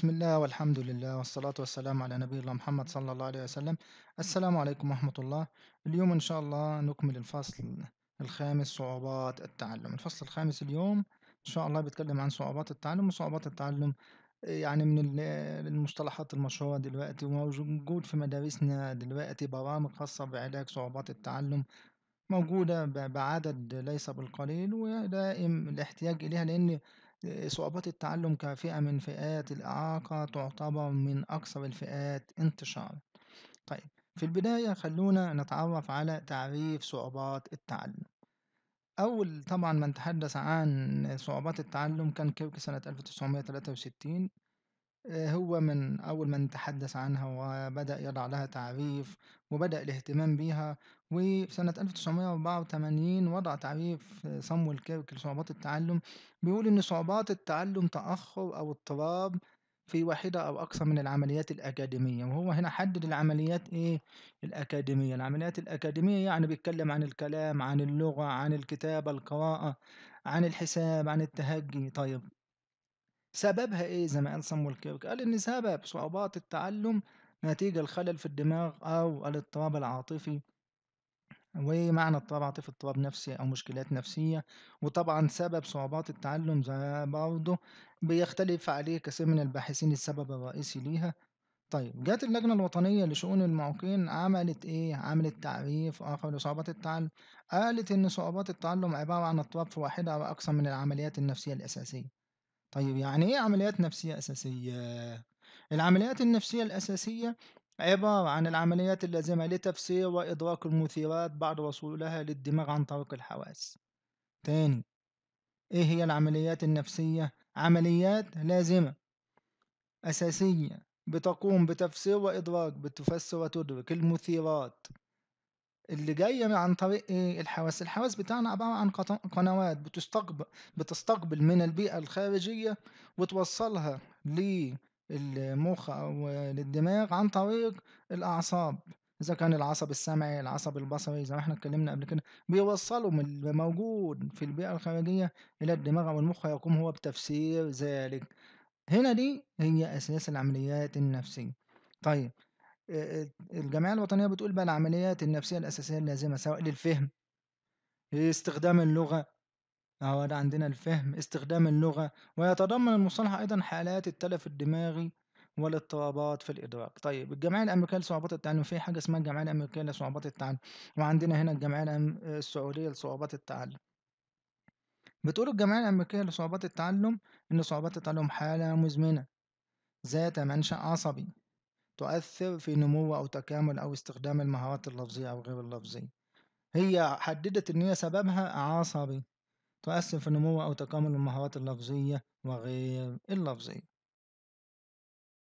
بسم الله والحمد لله والصلاة والسلام على نبي الله محمد صلى الله عليه وسلم السلام عليكم ورحمة الله اليوم إن شاء الله نكمل الفصل الخامس صعوبات التعلم الفصل الخامس اليوم إن شاء الله بيتكلم عن صعوبات التعلم وصعوبات التعلم آه، يعني من آه، المصطلحات المشهورة دلوقتي وموجود في مدارسنا دلوقتي برامج خاصة بعلاج صعوبات التعلم موجودة بعدد ليس بالقليل ودائم الاحتياج إليها لأن صعوبات التعلم كفئة من فئات الإعاقة تعتبر من أكثر الفئات انتشارا طيب في البداية خلونا نتعرف على تعريف صعوبات التعلم أول طبعا من تحدث عن صعوبات التعلم كان كيرك سنة ألف وستين هو من أول من تحدث عنها وبدأ يضع لها تعريف وبدأ الاهتمام بيها وفي سنة 1984 وضع تعريف صمويل كيرك لصعوبات التعلم بيقول إن صعوبات التعلم تأخر أو اضطراب في واحدة أو أكثر من العمليات الأكاديمية وهو هنا حدد العمليات إيه الأكاديمية العمليات الأكاديمية يعني بيتكلم عن الكلام عن اللغة عن الكتابة القراءة عن الحساب عن التهجي طيب سببها إيه زي ما قال صمويل كيرك قال إن سبب صعوبات التعلم نتيجة الخلل في الدماغ أو الاضطراب العاطفي ومعنى اضطراب عاطفي اضطراب نفسي أو مشكلات نفسية وطبعا سبب صعوبات التعلم زي برضه بيختلف عليه كثير من الباحثين السبب الرئيسي ليها طيب جت اللجنة الوطنية لشؤون المعوقين عملت إيه؟ عملت تعريف آخر لصعوبات التعلم قالت إن صعوبات التعلم عبارة عن اضطراب في واحدة أو أكثر من العمليات النفسية الأساسية طيب يعني إيه عمليات نفسية أساسية؟ العمليات النفسية الأساسية عبارة عن العمليات اللازمة لتفسير وإدراك المثيرات بعد وصولها للدماغ عن طريق الحواس تاني إيه هي العمليات النفسية؟ عمليات لازمة أساسية بتقوم بتفسير وإدراك بتفسر وتدرك المثيرات اللي جايه يعني عن طريق ايه الحواس الحواس بتاعنا عباره عن قنوات بتستقبل بتستقبل من البيئه الخارجيه وتوصلها للمخ او للدماغ عن طريق الاعصاب اذا كان العصب السمعي العصب البصري زي ما احنا اتكلمنا قبل كده بيوصلوا من الموجود في البيئه الخارجيه الى الدماغ او المخ يقوم هو بتفسير ذلك هنا دي هي اساس العمليات النفسيه طيب الجمعية الوطنية بتقول بقى العمليات النفسية الأساسية اللازمة سواء للفهم استخدام اللغة أهو ده عندنا الفهم استخدام اللغة ويتضمن المصطلح أيضا حالات التلف الدماغي والاضطرابات في الادراك طيب الجمعيه الامريكيه لصعوبات التعلم في حاجه اسمها الجمعيه الامريكيه لصعوبات التعلم وعندنا هنا الجمعيه السعوديه لصعوبات التعلم بتقول الجمعيه الامريكيه لصعوبات التعلم ان صعوبات التعلم حاله مزمنه ذات منشا عصبي تؤثر في نمو أو تكامل أو استخدام المهارات اللفظية أو غير اللفظية هي حددت إن هي سببها عصبي تؤثر في نمو أو تكامل المهارات اللفظية وغير اللفظية